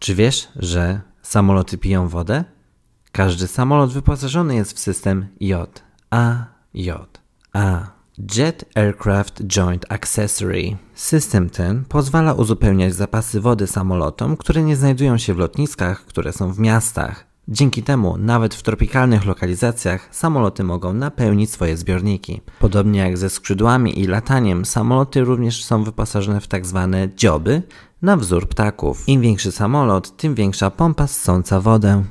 Czy wiesz, że samoloty piją wodę? Każdy samolot wyposażony jest w system J. A, J, A. Jet Aircraft Joint Accessory. System ten pozwala uzupełniać zapasy wody samolotom, które nie znajdują się w lotniskach, które są w miastach. Dzięki temu nawet w tropikalnych lokalizacjach samoloty mogą napełnić swoje zbiorniki. Podobnie jak ze skrzydłami i lataniem, samoloty również są wyposażone w tak zwane dzioby na wzór ptaków. Im większy samolot, tym większa pompa ssąca wodę.